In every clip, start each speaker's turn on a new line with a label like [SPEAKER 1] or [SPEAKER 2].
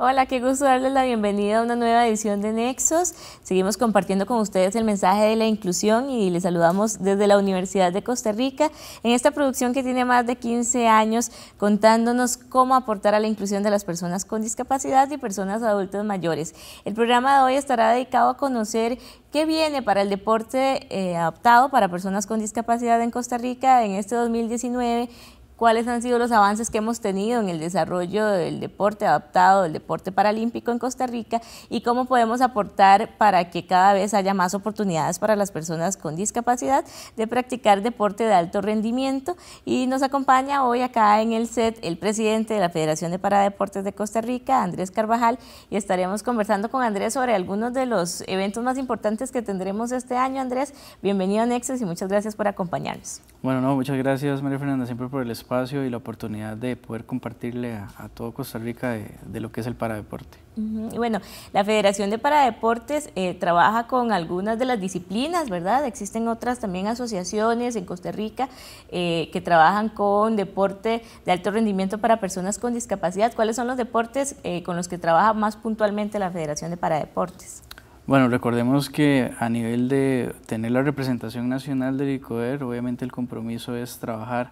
[SPEAKER 1] Hola, qué gusto darles la bienvenida a una nueva edición de Nexos. Seguimos compartiendo con ustedes el mensaje de la inclusión y les saludamos desde la Universidad de Costa Rica en esta producción que tiene más de 15 años contándonos cómo aportar a la inclusión de las personas con discapacidad y personas adultas mayores. El programa de hoy estará dedicado a conocer ¿Qué viene para el deporte eh, adaptado para personas con discapacidad en Costa Rica en este 2019 cuáles han sido los avances que hemos tenido en el desarrollo del deporte adaptado, del deporte paralímpico en Costa Rica y cómo podemos aportar para que cada vez haya más oportunidades para las personas con discapacidad de practicar deporte de alto rendimiento. Y nos acompaña hoy acá en el set el presidente de la Federación de Paradeportes de Costa Rica, Andrés Carvajal, y estaremos conversando con Andrés sobre algunos de los eventos más importantes que tendremos este año. Andrés, bienvenido a Nexus y muchas gracias por acompañarnos.
[SPEAKER 2] Bueno, no, muchas gracias María Fernanda siempre por el espacio y la oportunidad de poder compartirle a, todo Costa Rica de, lo que es el paradeporte.
[SPEAKER 1] y bueno, la Federación de Paradeportes eh, trabaja con algunas de las disciplinas, ¿verdad? Existen otras también asociaciones en Costa Rica eh, que trabajan con deporte de alto rendimiento para personas con discapacidad. ¿Cuáles son los deportes eh, con los que trabaja más puntualmente la Federación de Paradeportes?
[SPEAKER 2] Bueno, recordemos que a nivel de tener la representación nacional del ICOER, obviamente el compromiso es trabajar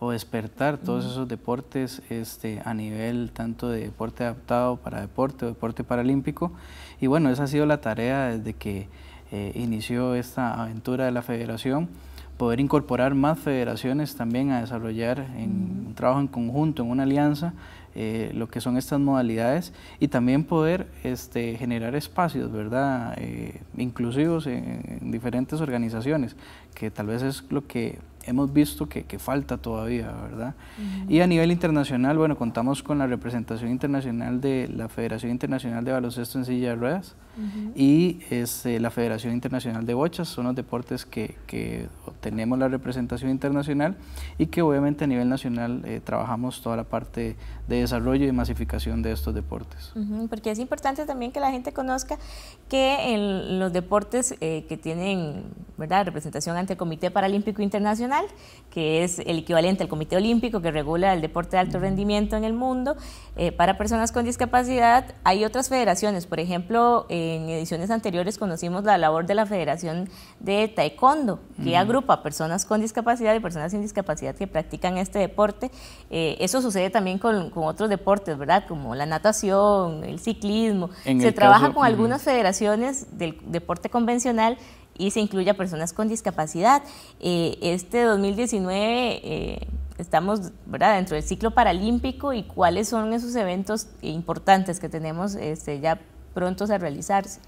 [SPEAKER 2] o despertar todos esos deportes este, a nivel tanto de deporte adaptado para deporte o deporte paralímpico. Y bueno, esa ha sido la tarea desde que eh, inició esta aventura de la federación, poder incorporar más federaciones también a desarrollar en un trabajo en conjunto, en una alianza, eh, lo que son estas modalidades y también poder este, generar espacios, ¿verdad? Eh, inclusivos en, diferentes organizaciones, que tal vez es lo que hemos visto que, falta todavía, ¿verdad? Y a nivel internacional, bueno, contamos con la representación internacional de la Federación Internacional de Baloncesto en Silla de Ruedas, y es este, la Federación Internacional de Bochas, son los deportes que, obtenemos la representación internacional y que obviamente a nivel nacional eh, trabajamos toda la parte de desarrollo y masificación de estos deportes.
[SPEAKER 1] porque es importante también que la gente conozca que en los deportes eh, que tienen ¿verdad? representación ante el Comité Paralímpico Internacional, que es el equivalente al Comité Olímpico que regula el deporte de alto rendimiento en el mundo, eh, para personas con discapacidad, hay otras federaciones, por ejemplo, eh, en ediciones anteriores conocimos la labor de la Federación de Taekwondo, que agrupa personas con discapacidad y personas sin discapacidad que practican este deporte. Eh, eso sucede también con, otros deportes, ¿verdad? Como la natación, el ciclismo. se trabaja con algunas federaciones del deporte convencional y se incluye a personas con discapacidad. Eh, este 2019 eh, estamos ¿verdad? dentro del ciclo paralímpico y cuáles son esos eventos importantes que tenemos este, ya prontos a realizarse.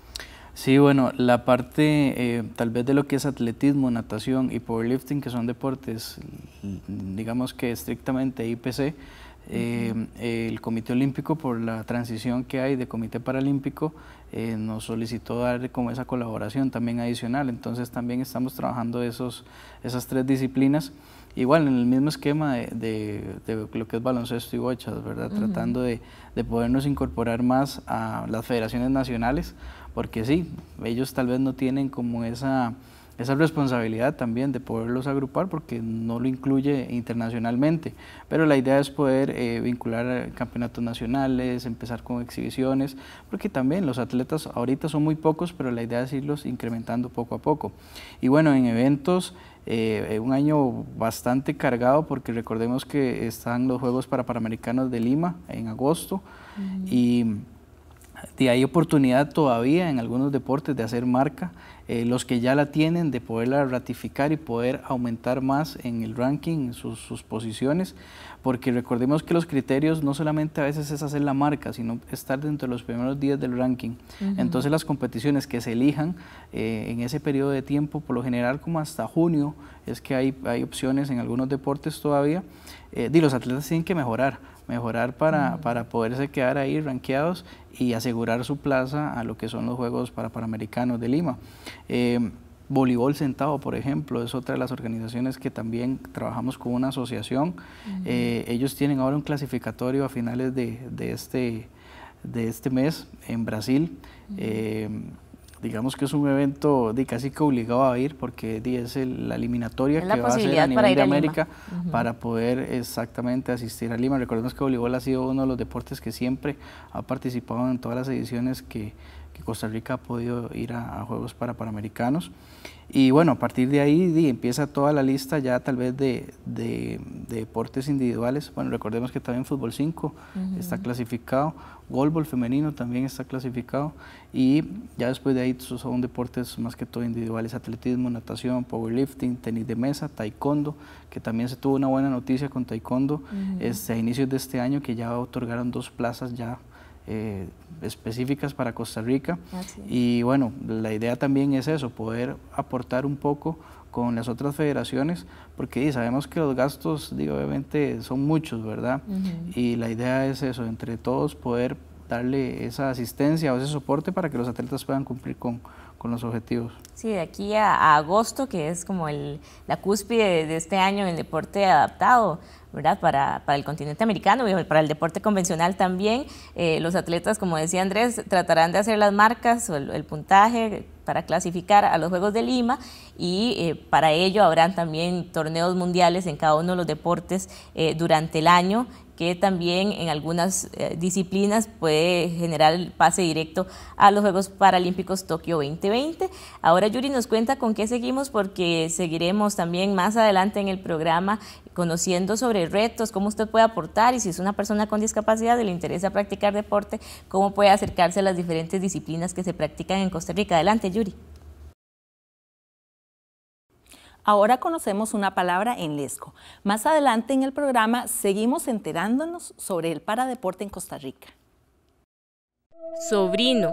[SPEAKER 2] Sí, bueno, la parte eh, tal vez de lo que es atletismo, natación y powerlifting, que son deportes, mm, digamos que estrictamente IPC, eh, el Comité Olímpico, por la transición que hay de Comité Paralímpico, eh, nos solicitó dar como esa colaboración también adicional. Entonces también estamos trabajando esos, esas tres disciplinas. Igual en el mismo esquema de, de, lo que es baloncesto y bochas, ¿verdad? Tratando de, de, podernos incorporar más a las federaciones nacionales, porque sí, ellos tal vez no tienen como esa esa responsabilidad también de poderlos agrupar porque no lo incluye internacionalmente. Pero la idea es poder eh, vincular campeonatos nacionales, empezar con exhibiciones, porque también los atletas ahorita son muy pocos, pero la idea es irlos incrementando poco a poco. Y bueno, en eventos... Eh, eh, un año bastante cargado porque recordemos que están los Juegos para Panamericanos de Lima en agosto y, y hay oportunidad todavía en algunos deportes de hacer marca eh, los que ya la tienen de poderla ratificar y poder aumentar más en el ranking, en sus, posiciones, porque recordemos que los criterios no solamente a veces es hacer la marca, sino estar dentro de los primeros días del ranking. Entonces las competiciones que se elijan eh, en ese periodo de tiempo, por lo general como hasta junio, es que hay, opciones en algunos deportes todavía, y eh, los atletas tienen que mejorar mejorar para, poderse quedar ahí ranqueados y asegurar su plaza a lo que son los Juegos para Panamericanos de Lima. Em, Voleibol sentado por ejemplo, es otra de las organizaciones que también trabajamos con una asociación. Eh, ellos tienen ahora un clasificatorio a finales de, este, de este mes en Brasil digamos que es un evento de casi que obligado a ir porque es la eliminatoria que va a ser a nivel de América para poder exactamente asistir a Lima. Recordemos que voleibol ha sido uno de los deportes que siempre ha participado en todas las ediciones que, que Costa Rica ha podido ir a, Juegos para Panamericanos. Y bueno, a partir de ahí empieza toda la lista ya tal vez de, deportes individuales. Bueno, recordemos que también fútbol 5 está clasificado, golbol femenino también está clasificado y ya después de ahí son deportes más que todo individuales, atletismo, natación, powerlifting, tenis de mesa, taekwondo, que también se tuvo una buena noticia con taekwondo este, a inicios de este año que ya otorgaron dos plazas ya eh, específicas para Costa Rica. Y bueno, la idea también es eso, poder aportar un poco con las otras federaciones, porque sabemos que los gastos, digo, obviamente son muchos, ¿verdad? Y la idea es eso, entre todos poder darle esa asistencia o ese soporte para que los atletas puedan cumplir con, con los objetivos.
[SPEAKER 1] Sí, de aquí a, agosto, que es como el, la cúspide de, de este año en el deporte adaptado, para, el continente americano y para el deporte convencional también. Eh, los atletas, como decía Andrés, tratarán de hacer las marcas o el, puntaje para clasificar a los Juegos de Lima y eh, para ello habrán también torneos mundiales en cada uno de los deportes eh, durante el año que también en algunas disciplinas puede generar el pase directo a los Juegos Paralímpicos Tokio 2020. Ahora Yuri nos cuenta con qué seguimos porque seguiremos también más adelante en el programa conociendo sobre retos, cómo usted puede aportar y si es una persona con discapacidad y le interesa practicar deporte, cómo puede acercarse a las diferentes disciplinas que se practican en Costa Rica. Adelante, Yuri. Ahora conocemos una
[SPEAKER 3] palabra en Lesco. Más adelante en el programa seguimos enterándonos sobre el paradeporte en Costa Rica.
[SPEAKER 1] Sobrino.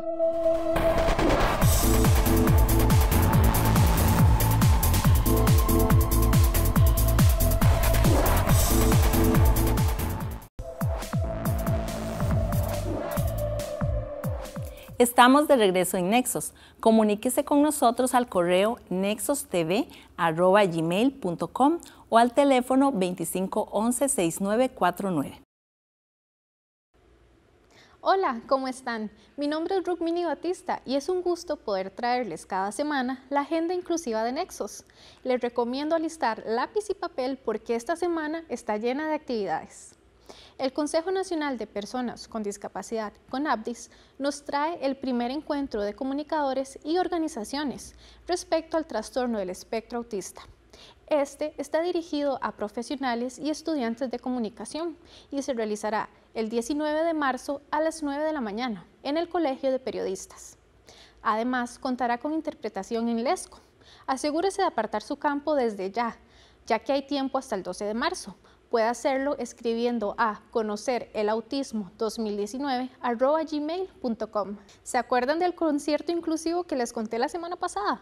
[SPEAKER 3] Estamos de regreso en Nexos. Comuníquese con nosotros al correo nexostv.com o al teléfono 2511-6949.
[SPEAKER 4] Hola, ¿cómo están? Mi nombre es Rukmini Batista y es un gusto poder traerles cada semana la agenda inclusiva de Nexos. Les recomiendo alistar lápiz y papel porque esta semana está llena de actividades. El Consejo Nacional de Personas con Discapacidad, CONAPDIS, nos trae el primer encuentro de comunicadores y organizaciones respecto al trastorno del espectro autista. Este está dirigido a profesionales y estudiantes de comunicación y se realizará el 19 de marzo a las 9 de la mañana en el Colegio de Periodistas. Además, contará con interpretación en Lesco. Asegúrese de apartar su campo desde ya, ya que hay tiempo hasta el 12 de marzo Puede hacerlo escribiendo a conocer el autismo 2019 gmail.com. ¿Se acuerdan del concierto inclusivo que les conté la semana pasada?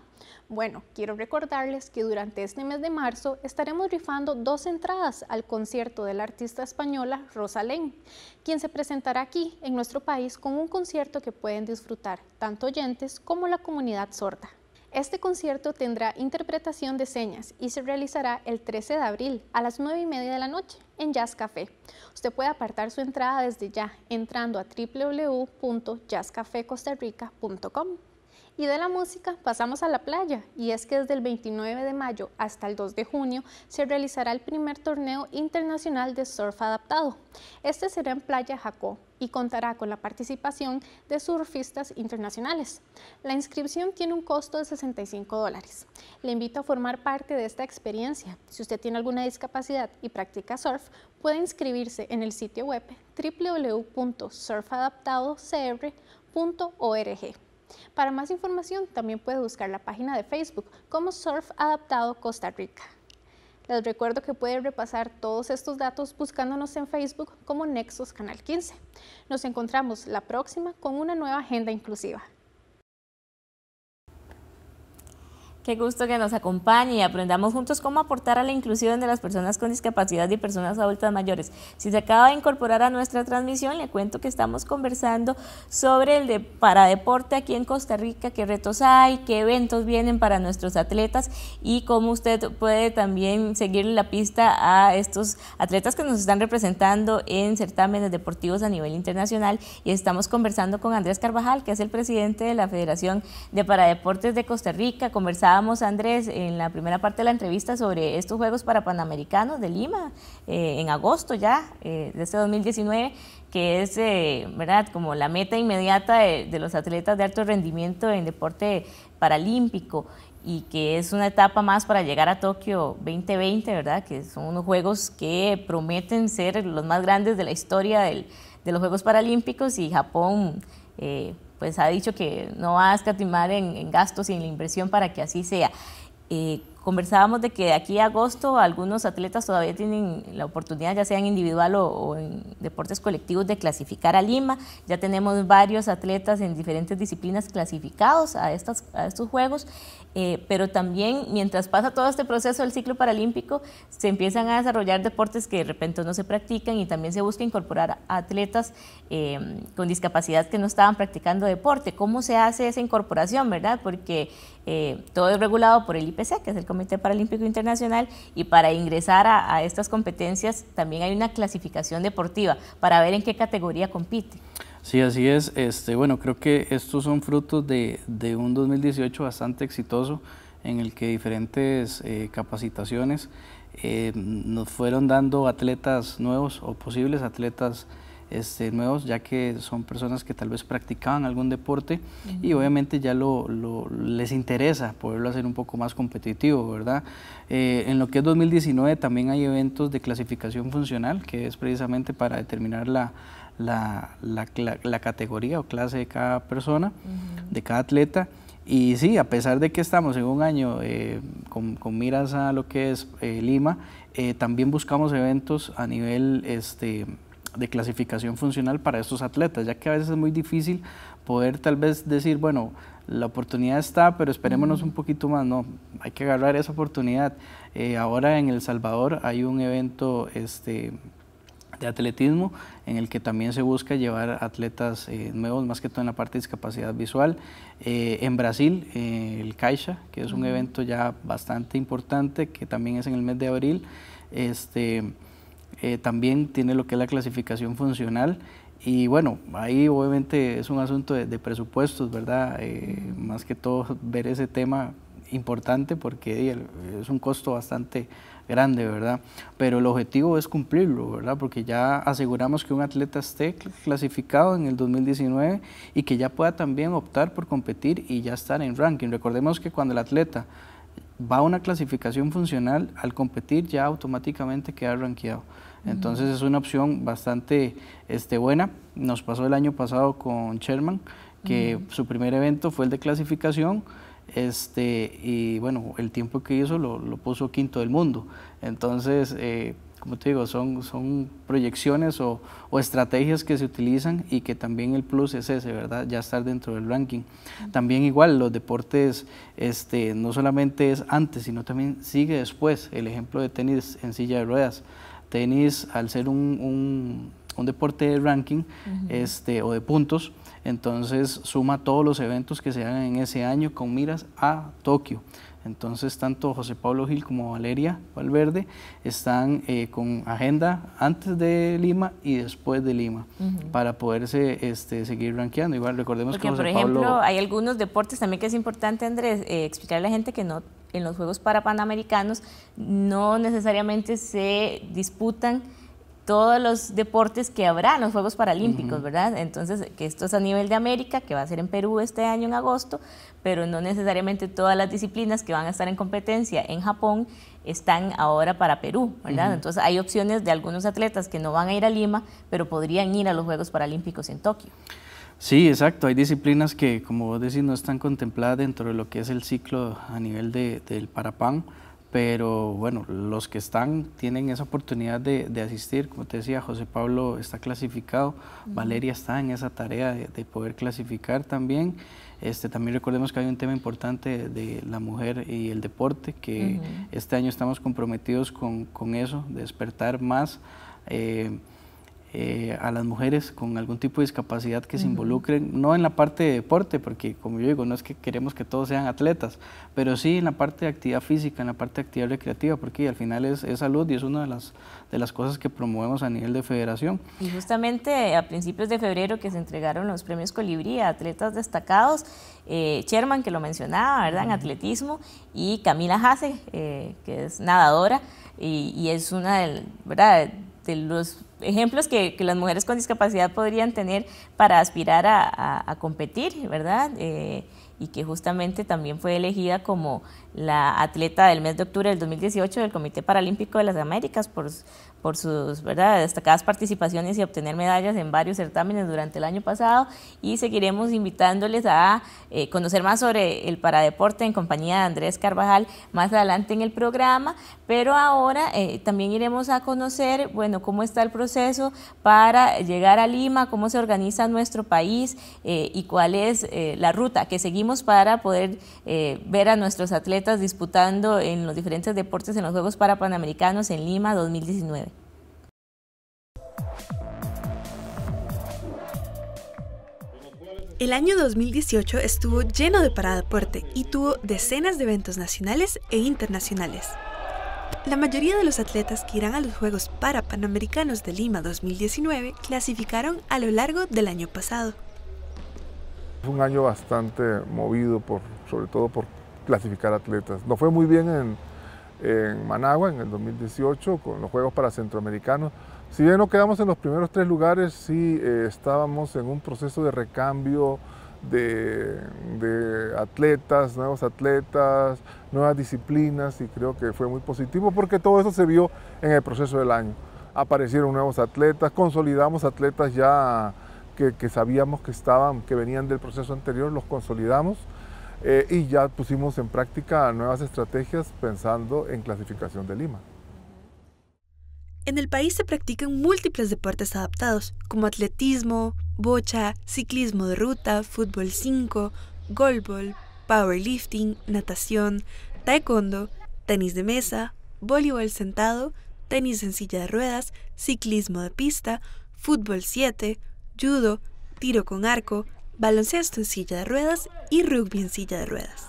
[SPEAKER 4] Bueno, quiero recordarles que durante este mes de marzo estaremos rifando dos entradas al concierto de la artista española Rosalén, quien se presentará aquí en nuestro país con un concierto que pueden disfrutar tanto oyentes como la comunidad sorda. Este concierto tendrá interpretación de señas y se realizará el 13 de abril a las 9 y media de la noche en Jazz Café. Usted puede apartar su entrada desde ya entrando a www.jazzcafecostarrica.com. Y de la música pasamos a la playa, y es que desde el 29 de mayo hasta el 2 de junio se realizará el primer torneo internacional de surf adaptado. Este será en Playa Jacó y contará con la participación de surfistas internacionales. La inscripción tiene un costo de 65 dólares. Le invito a formar parte de esta experiencia. Si usted tiene alguna discapacidad y practica surf, puede inscribirse en el sitio web www.surfadaptadocr.org. Para más información también puedes buscar la página de Facebook como Surf Adaptado Costa Rica. Les recuerdo que pueden repasar todos estos datos buscándonos en Facebook como Nexus Canal 15. Nos encontramos la próxima con una nueva agenda inclusiva.
[SPEAKER 1] Qué gusto que nos acompañe y aprendamos juntos cómo aportar a la inclusión de las personas con discapacidad y personas adultas mayores. Si se acaba de incorporar a nuestra transmisión, le cuento que estamos conversando sobre el de paradeporte aquí en Costa Rica, qué retos hay, qué eventos vienen para nuestros atletas y cómo usted puede también seguir la pista a estos atletas que nos están representando en certámenes deportivos a nivel internacional. Y estamos conversando con Andrés Carvajal, que es el presidente de la Federación de Paradeportes de Costa Rica, conversando Andrés, en la primera parte de la entrevista sobre estos Juegos para Panamericanos de Lima, eh, en agosto ya, eh, de este 2019, que es, eh, ¿verdad?, como la meta inmediata de, los atletas de alto rendimiento en deporte paralímpico y que es una etapa más para llegar a Tokio 2020, ¿verdad? Que son unos juegos que prometen ser los más grandes de la historia del, de los Juegos Paralímpicos y Japón pues ha dicho que no va a escatimar en, gastos y en la inversión para que así sea. Eh, conversábamos de que de aquí a agosto algunos atletas todavía tienen la oportunidad, ya sea en individual o, en deportes colectivos, de clasificar a Lima. Ya tenemos varios atletas en diferentes disciplinas clasificados a, estas, a estos Juegos. Eh, pero también mientras pasa todo este proceso del ciclo paralímpico, se empiezan a desarrollar deportes que de repente no se practican y también se busca incorporar a atletas eh, con discapacidad que no estaban practicando deporte. ¿Cómo se hace esa incorporación, verdad? Porque eh, todo es regulado por el IPC, que es el Comité Paralímpico Internacional, y para ingresar a, a estas competencias también hay una clasificación deportiva para ver en qué categoría compite.
[SPEAKER 2] Sí, así es. Este, bueno, creo que estos son frutos de, de un 2018 bastante exitoso en el que diferentes eh, capacitaciones eh, nos fueron dando atletas nuevos o posibles atletas este, nuevos, ya que son personas que tal vez practicaban algún deporte y obviamente ya lo, les interesa poderlo hacer un poco más competitivo, ¿verdad? Eh, en lo que es 2019 también hay eventos de clasificación funcional, que es precisamente para determinar la, la, la, categoría o clase de cada persona, de cada atleta. Y sí, a pesar de que estamos en un año eh, con, con, miras a lo que es eh, Lima, eh, también buscamos eventos a nivel este, de clasificación funcional para estos atletas, ya que a veces es muy difícil poder tal vez decir, bueno, la oportunidad está, pero esperémonos un poquito más, no, hay que agarrar esa oportunidad. ahora en El Salvador hay un evento este, de atletismo, en el que también se busca llevar atletas eh, nuevos, más que todo en la parte de discapacidad visual. Eh, en Brasil, eh, el Caixa, que es un evento ya bastante importante, que también es en el mes de abril, este, también tiene lo que es la clasificación funcional. Y bueno, ahí obviamente es un asunto de, de presupuestos, ¿verdad? más que todo ver ese tema importante porque es un costo bastante grande, ¿verdad? Pero el objetivo es cumplirlo, ¿verdad? Porque ya aseguramos que un atleta esté clasificado en el 2019 y que ya pueda también optar por competir y ya estar en ranking. Recordemos que cuando el atleta va a una clasificación funcional, al competir ya automáticamente queda rankeado. Entonces es una opción bastante este, buena. Nos pasó el año pasado con Sherman, que su primer evento fue el de clasificación este, y bueno, el tiempo que hizo lo, puso quinto del mundo. Entonces, eh, como te digo, son, son proyecciones o, estrategias que se utilizan y que también el plus es ese, ¿verdad? Ya estar dentro del ranking. También igual los deportes, este, no solamente es antes, sino también sigue después. El ejemplo de tenis en silla de ruedas. Tenis, al ser un, deporte de ranking este, o de puntos, entonces suma todos los eventos que se hagan en ese año con miras a Tokio. Entonces tanto José Pablo Gil como Valeria Valverde están eh, con agenda antes de Lima y después de Lima para poderse este, seguir ranqueando. Igual recordemos que por ejemplo,
[SPEAKER 1] hay algunos deportes también que es importante, Andrés, eh, explicarle a la gente que no en los Juegos para Panamericanos no necesariamente se disputan todos los deportes que habrá en los Juegos Paralímpicos, ¿verdad? Entonces, que esto es a nivel de América, que va a ser en Perú este año en agosto, pero no necesariamente todas las disciplinas que van a estar en competencia en Japón están ahora para Perú, ¿verdad? Entonces, hay opciones de algunos atletas que no van a ir a Lima, pero podrían ir a los Juegos Paralímpicos en Tokio.
[SPEAKER 2] Sí, exacto. Hay disciplinas que, como vos decís, no están contempladas dentro de lo que es el ciclo a nivel del parapán pero bueno, los que están tienen esa oportunidad de, asistir, como te decía, José Pablo está clasificado, Valeria está en esa tarea de, poder clasificar también. Este, también recordemos que hay un tema importante de, la mujer y el deporte, que este año estamos comprometidos con, eso, despertar más. Eh, eh, a las mujeres con algún tipo de discapacidad que se involucren, no en la parte de deporte, porque como yo digo, no es que queremos que todos sean atletas, pero sí en la parte de actividad física, en la parte de actividad recreativa, porque al final es, salud y es una de las, de las cosas que promovemos a nivel de federación.
[SPEAKER 1] Y justamente a principios de febrero que se entregaron los premios Colibrí a atletas destacados, eh, Sherman, que lo mencionaba, ¿verdad? En atletismo, y Camila Hase, eh, que es nadadora y, y es una del, ¿verdad? de este, los ejemplos que, las mujeres con discapacidad podrían tener para aspirar a, competir, ¿verdad? Eh, y que justamente también fue elegida como la atleta del mes de octubre del 2018 del Comité Paralímpico de las Américas por, por sus ¿verdad? destacadas participaciones y obtener medallas en varios certámenes durante el año pasado y seguiremos invitándoles a eh, conocer más sobre el paradeporte en compañía de Andrés Carvajal más adelante en el programa, pero ahora eh, también iremos a conocer, bueno, cómo está el proceso para llegar a Lima, cómo se organiza nuestro país eh, y cuál es la ruta que seguimos para poder ver a nuestros atletas disputando en los diferentes deportes en los Juegos Parapanamericanos en Lima 2019.
[SPEAKER 5] El año 2018 estuvo lleno de Parada y tuvo decenas de eventos nacionales e internacionales. La mayoría de los atletas que irán a los Juegos Panamericanos de Lima 2019 clasificaron a lo largo del año pasado.
[SPEAKER 6] Fue un año bastante movido, por, sobre todo por clasificar atletas. No fue muy bien en, en Managua en el 2018 con los Juegos para Centroamericanos, si bien no quedamos en los primeros tres lugares, sí eh, estábamos en un proceso de recambio de, atletas, nuevos atletas, nuevas disciplinas y creo que fue muy positivo porque todo eso se vio en el proceso del año. Aparecieron nuevos atletas, consolidamos atletas ya que, sabíamos que estaban, que venían del proceso anterior, los consolidamos eh, y ya pusimos en práctica nuevas estrategias pensando en clasificación de Lima.
[SPEAKER 5] En el país se practican múltiples deportes adaptados, como atletismo, bocha, ciclismo de ruta, fútbol 5, goalball, powerlifting, natación, taekwondo, tenis de mesa, voleibol sentado, tenis en silla de ruedas, ciclismo de pista, fútbol 7, judo, tiro con arco, baloncesto en silla de ruedas y rugby en silla de ruedas.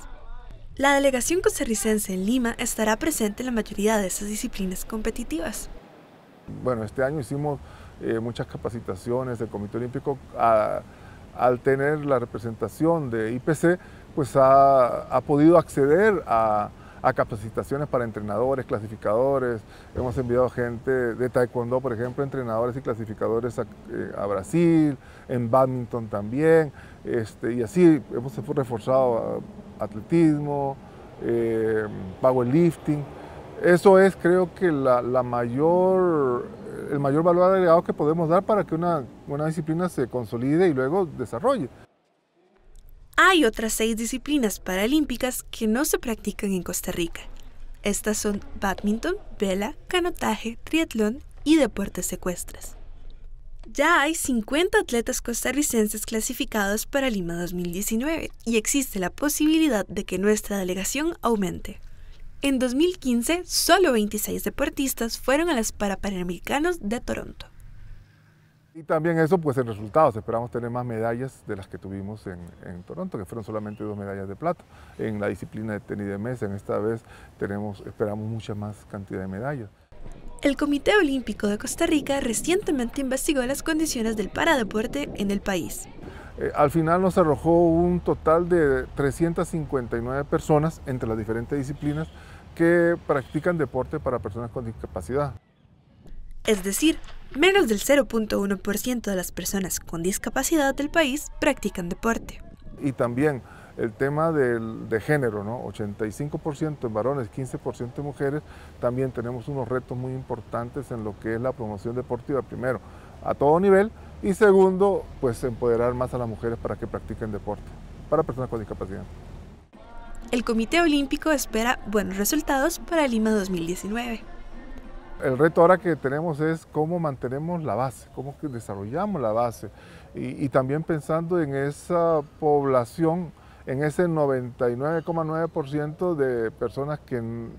[SPEAKER 5] La delegación costarricense en Lima estará presente en la mayoría de estas disciplinas competitivas.
[SPEAKER 6] Bueno, este año hicimos eh, muchas capacitaciones del Comité Olímpico. al tener la representación de IPC, pues ha, podido acceder a, capacitaciones para entrenadores, clasificadores. Hemos enviado gente de taekwondo, por ejemplo, entrenadores y clasificadores a, eh, Brasil, en badminton también. Este, y así hemos reforzado eh, atletismo, powerlifting. Eso es, creo que, el mayor valor agregado que podemos dar para que una, una disciplina se consolide y luego desarrolle.
[SPEAKER 5] Hay otras seis disciplinas paralímpicas que no se practican en Costa Rica. Estas son badminton, vela, canotaje, triatlón y deportes secuestres. Ya hay 50 atletas costarricenses clasificados para Lima 2019 y existe la posibilidad de que nuestra delegación aumente. En 2015, solo 26 deportistas fueron a las Parapanamericanos de Toronto.
[SPEAKER 6] Y también eso, pues en resultados, esperamos tener más medallas de las que tuvimos en, Toronto, que fueron solamente dos medallas de plata. En la disciplina de tenis de mesa, en esta vez tenemos, esperamos mucha más cantidad de medallas.
[SPEAKER 5] El Comité Olímpico de Costa Rica recientemente investigó las condiciones del paradeporte en el país.
[SPEAKER 6] Eh, al final nos arrojó un total de 359 personas entre las diferentes disciplinas que practican deporte para personas con discapacidad.
[SPEAKER 5] Es decir, menos del 0.1% de las personas con discapacidad del país practican deporte.
[SPEAKER 6] Y también el tema del, de género, ¿no? 85% en varones, 15% en mujeres, también tenemos unos retos muy importantes en lo que es la promoción deportiva, primero, a todo nivel, y segundo, pues empoderar más a las mujeres para que practiquen deporte, para personas con discapacidad
[SPEAKER 5] el Comité Olímpico espera buenos resultados para Lima 2019.
[SPEAKER 6] El reto ahora que tenemos es cómo mantenemos la base, cómo desarrollamos la base y, también pensando en esa población, en ese 99,9% de personas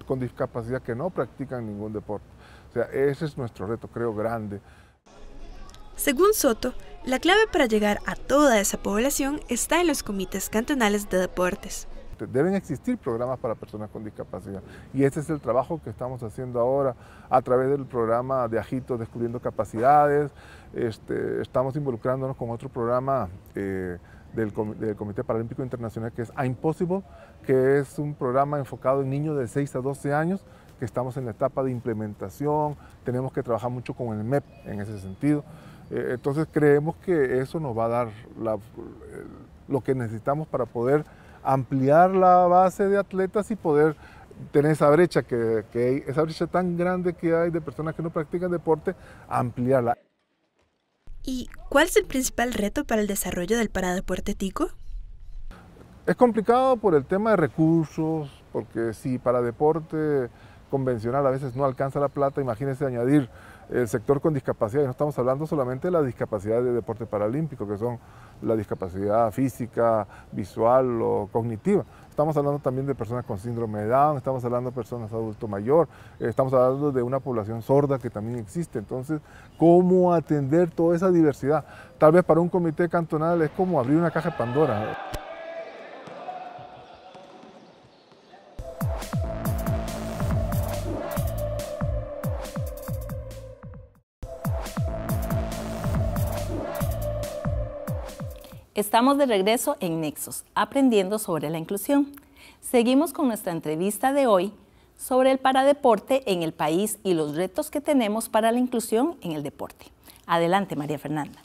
[SPEAKER 6] con discapacidad que no practican ningún deporte. O sea, ese es nuestro reto, creo, grande.
[SPEAKER 5] Según Soto, la clave para llegar a toda esa
[SPEAKER 6] población está en los comités cantonales de deportes. Este, deben existir programas para personas con discapacidad. Y ese es el trabajo que estamos haciendo ahora a través del programa de Ajito Descubriendo Capacidades. Este, estamos involucrándonos con otro programa eh, del, Comité Paralímpico Internacional que es I'm Possible, que es un programa enfocado en niños de 6 a 12 años que estamos en la etapa de implementación, tenemos que trabajar mucho con el MEP en ese sentido. Eh, entonces creemos que eso nos va a dar lo que necesitamos para poder ampliar la base de atletas y poder tener esa brecha, que, esa brecha tan grande que hay de personas que no practican deporte, ampliarla.
[SPEAKER 5] ¿Y cuál es el principal reto para el desarrollo del paradeporte tico?
[SPEAKER 6] Es complicado por el tema de recursos, porque si para deporte convencional a veces no alcanza la plata, imagínense añadir el sector con discapacidad. No estamos hablando solamente de la discapacidad de deporte paralímpico, que son la discapacidad física, visual o cognitiva. Estamos hablando también de personas con síndrome de Down, estamos hablando de personas adulto mayor, eh, estamos hablando de una población sorda que también existe. Entonces, ¿cómo atender toda esa diversidad? Tal vez para un comité cantonal es como abrir una caja de Pandora.
[SPEAKER 3] Estamos de regreso en Nexos, aprendiendo sobre la inclusión. Seguimos con nuestra entrevista de hoy sobre el paradeporte en el país y los retos que tenemos para la inclusión en el deporte. Adelante, María Fernanda.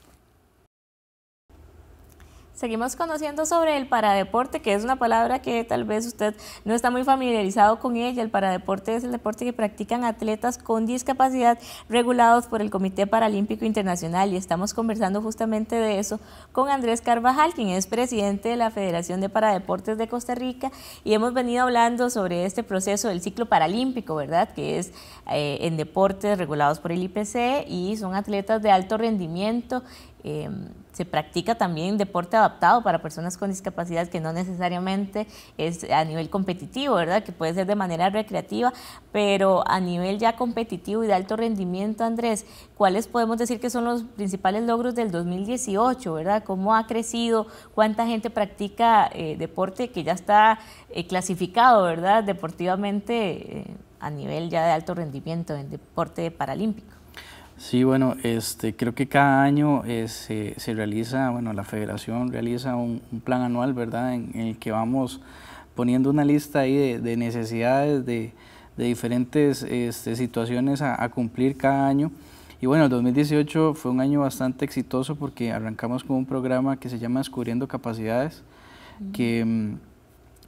[SPEAKER 1] Seguimos conociendo sobre el paradeporte, que es una palabra que tal vez usted no está muy familiarizado con ella. El paradeporte es el deporte que practican atletas con discapacidad regulados por el Comité Paralímpico Internacional y estamos conversando justamente de eso con Andrés Carvajal, quien es presidente de la Federación de Paradeportes de Costa Rica y hemos venido hablando sobre este proceso del ciclo paralímpico, ¿verdad? Que es eh, en deportes regulados por el IPC y son atletas de alto rendimiento Em, se practica también deporte adaptado para personas con discapacidad que no necesariamente es a nivel competitivo, ¿verdad? Que puede ser de manera recreativa, pero a nivel ya competitivo y de alto rendimiento, Andrés, ¿cuáles podemos decir que son los principales logros del 2018, ¿verdad? ¿Cómo ha crecido? ¿Cuánta gente practica eh, deporte que ya está eh, clasificado, ¿verdad? Deportivamente eh, a nivel ya de alto rendimiento en deporte paralímpico.
[SPEAKER 2] Sí, bueno, este, creo que cada año este, se, realiza, bueno, la federación realiza un, plan anual, ¿verdad?, en, el que vamos poniendo una lista ahí de, necesidades, de, diferentes este, situaciones a, cumplir cada año. Y bueno, el 2018 fue un año bastante exitoso porque arrancamos con un programa que se llama Descubriendo Capacidades, que mm,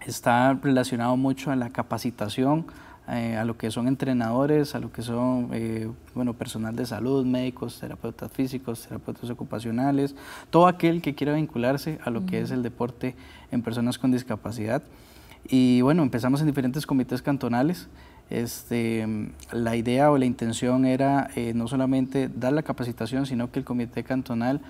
[SPEAKER 2] está relacionado mucho a la capacitación, eh, a lo que son entrenadores, a lo que son eh, personal de salud, médicos, terapeutas físicos, terapeutas ocupacionales, todo aquel que quiera vincularse a lo que es el deporte en personas con discapacidad. Y bueno, empezamos en diferentes comités cantonales. Este, la idea o la intención era eh, no solamente dar la capacitación, sino que el comité cantonal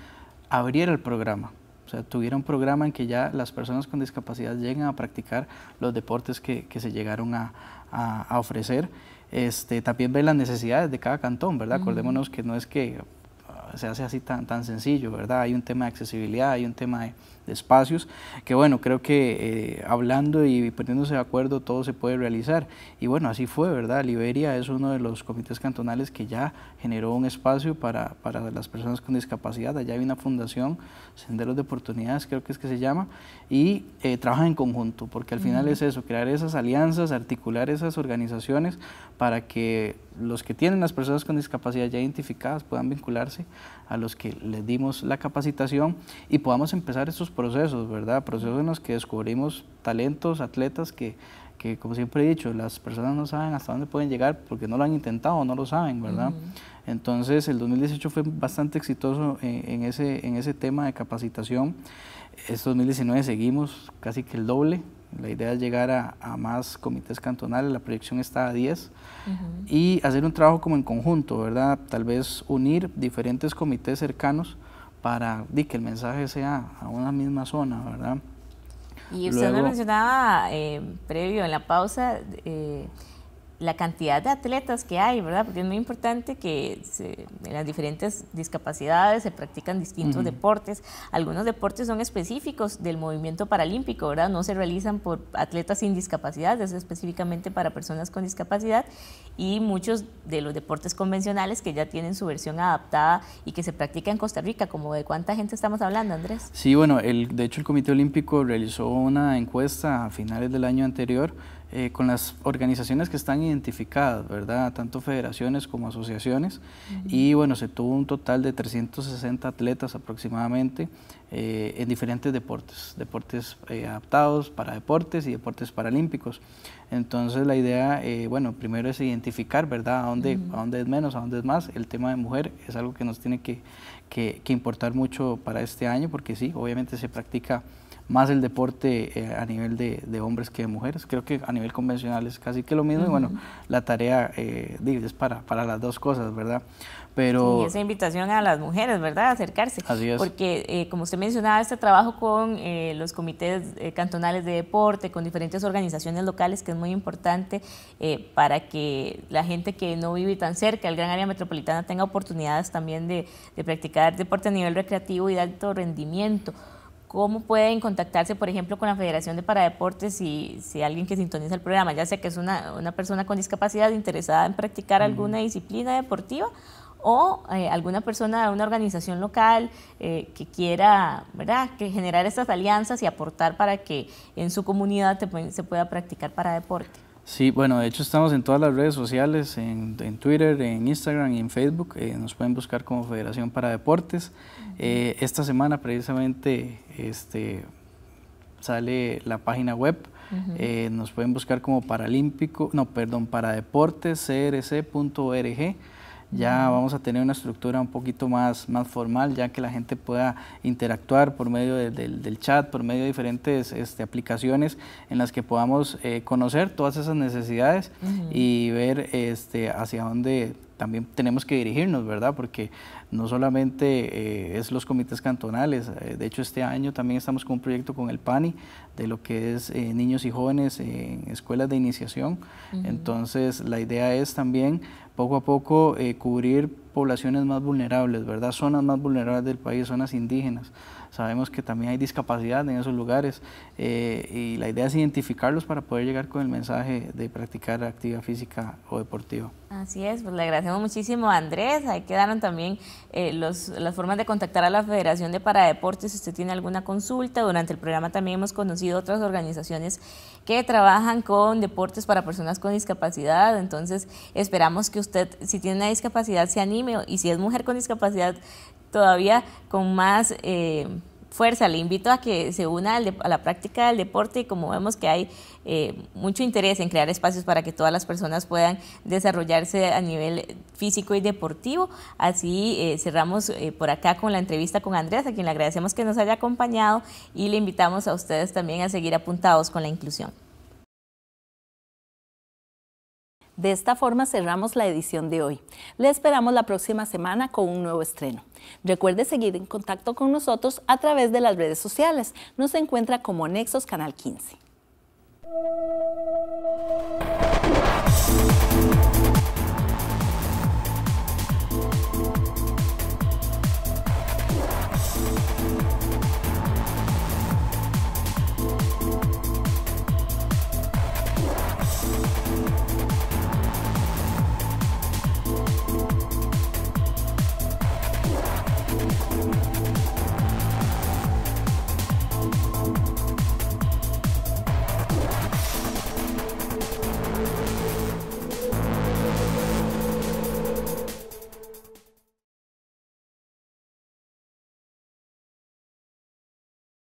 [SPEAKER 2] abriera el programa sea, tuviera un programa en que ya las personas con discapacidad lleguen a practicar los deportes que, se llegaron a, ofrecer. Este, también ver las necesidades de cada cantón, ¿verdad? Acordémonos que no es que ah, se hace así tan, tan sencillo, ¿verdad? Hay un tema de accesibilidad, hay un tema de de espacios, que bueno, creo que eh, hablando y poniéndose de acuerdo todo se puede realizar. Y bueno, así fue, ¿verdad? Liberia es uno de los comités cantonales que ya generó un espacio para, para las personas con discapacidad. Allá hay una fundación, Senderos de Oportunidades, creo que es que se llama, y eh, trabajan en conjunto, porque al final es eso, crear esas alianzas, articular esas organizaciones para que los que tienen las personas con discapacidad ya identificadas puedan vincularse a los que les dimos la capacitación y podamos empezar estos procesos, ¿verdad? Procesos en los que descubrimos talentos, atletas que, que como siempre he dicho, las personas no saben hasta dónde pueden llegar porque no lo han intentado, no lo saben, ¿verdad? Entonces el 2018 fue bastante exitoso en, ese, en ese tema de capacitación. Este 2019 seguimos casi que el doble, la idea es llegar a, más comités cantonales, la proyección está a 10, y hacer un trabajo como en conjunto, ¿verdad? Tal vez unir diferentes comités cercanos para que el mensaje sea a una misma zona, ¿verdad?
[SPEAKER 1] Y usted me mencionaba eh, previo en la pausa... Eh, la cantidad de atletas que hay, ¿verdad? Porque es muy importante que en las diferentes discapacidades se practican distintos deportes. Algunos deportes son específicos del movimiento paralímpico, ¿verdad? No se realizan por atletas sin discapacidad, es específicamente para personas con discapacidad. Y muchos de los deportes convencionales que ya tienen su versión adaptada y que se practica en Costa Rica, como de cuánta gente estamos hablando, Andrés.
[SPEAKER 2] Sí, bueno, el, de hecho el Comité Olímpico realizó una encuesta a finales del año anterior eh, con las organizaciones que están identificadas, ¿verdad? Tanto federaciones como asociaciones. Y bueno, se tuvo un total de 360 atletas aproximadamente eh, en diferentes deportes, deportes eh, adaptados para deportes y deportes paralímpicos. Entonces la idea, bueno, primero es identificar, ¿verdad? A dónde, a dónde es menos, a dónde es más. El tema de mujer es algo que nos tiene que, que, que importar mucho para este año, porque sí, obviamente se practica más el deporte eh, a nivel de, hombres que de mujeres. Creo que a nivel convencional es casi que lo mismo y bueno, la tarea eh, es para, para las dos cosas, ¿verdad? Pero... esa
[SPEAKER 1] invitación a las mujeres, ¿verdad? a Acercarse. Porque, eh, como usted mencionaba, este trabajo con eh, los comités cantonales de deporte, con diferentes organizaciones locales, que es muy importante para que la gente que no vive tan cerca del gran área metropolitana tenga oportunidades también de, de practicar deporte a nivel recreativo y de alto rendimiento. ¿Cómo pueden contactarse, por ejemplo, con la Federación de Paradeportes si, si alguien que sintoniza el programa, ya sea que es una, una persona con discapacidad interesada en practicar alguna disciplina deportiva o eh, alguna persona de una organización local eh, que quiera Que generar estas alianzas y aportar para que en su comunidad se pueda practicar para deporte.
[SPEAKER 2] Sí, bueno, de hecho estamos en todas las redes sociales, en, Twitter, en Instagram y en Facebook. Eh, nos pueden buscar como Federación para Deportes. Eh, esta semana precisamente este, sale la página web. Eh, nos pueden buscar como Paralímpico, no, perdón, para CRC.org
[SPEAKER 4] ya vamos
[SPEAKER 2] a tener una estructura un poquito más, más formal, ya que la gente pueda interactuar por medio del chat, por medio de diferentes este, aplicaciones en las que podamos eh, conocer todas esas necesidades y ver este, hacia dónde también tenemos que dirigirnos, ¿verdad? Porque no solamente eh, es los comités cantonales, eh, de hecho este año también estamos con un proyecto con el PANI de lo que es niños y jóvenes en escuelas de iniciación, entonces la idea es también poco a poco eh, cubrir poblaciones más vulnerables, ¿verdad? Zonas más vulnerables del país, zonas indígenas. Sabemos que también hay discapacidad en esos lugares eh, y la idea es identificarlos para poder llegar con el mensaje de practicar actividad física o deportiva.
[SPEAKER 1] Así es, pues le agradecemos muchísimo a Andrés. Ahí quedaron también eh, los, las formas de contactar a la Federación de Paradeportes si usted tiene alguna consulta. Durante el programa también hemos conocido otras organizaciones que trabajan con deportes para personas con discapacidad. Entonces esperamos que usted, si tiene una discapacidad, se anime y si es mujer con discapacidad, todavía con más... Eh, fuerza, le invito a que se una a la práctica del deporte y como vemos que hay eh, mucho interés en crear espacios para que todas las personas puedan desarrollarse a nivel físico y deportivo. Así eh, cerramos por acá con la entrevista con Andrés, a quien le agradecemos que nos haya acompañado y le invitamos a ustedes también a seguir apuntados con la inclusión. De esta forma cerramos la edición de hoy. Le esperamos la próxima
[SPEAKER 3] semana con un nuevo estreno. Recuerde seguir en contacto con nosotros a través de las redes sociales. Nos encuentra como Nexos Canal 15.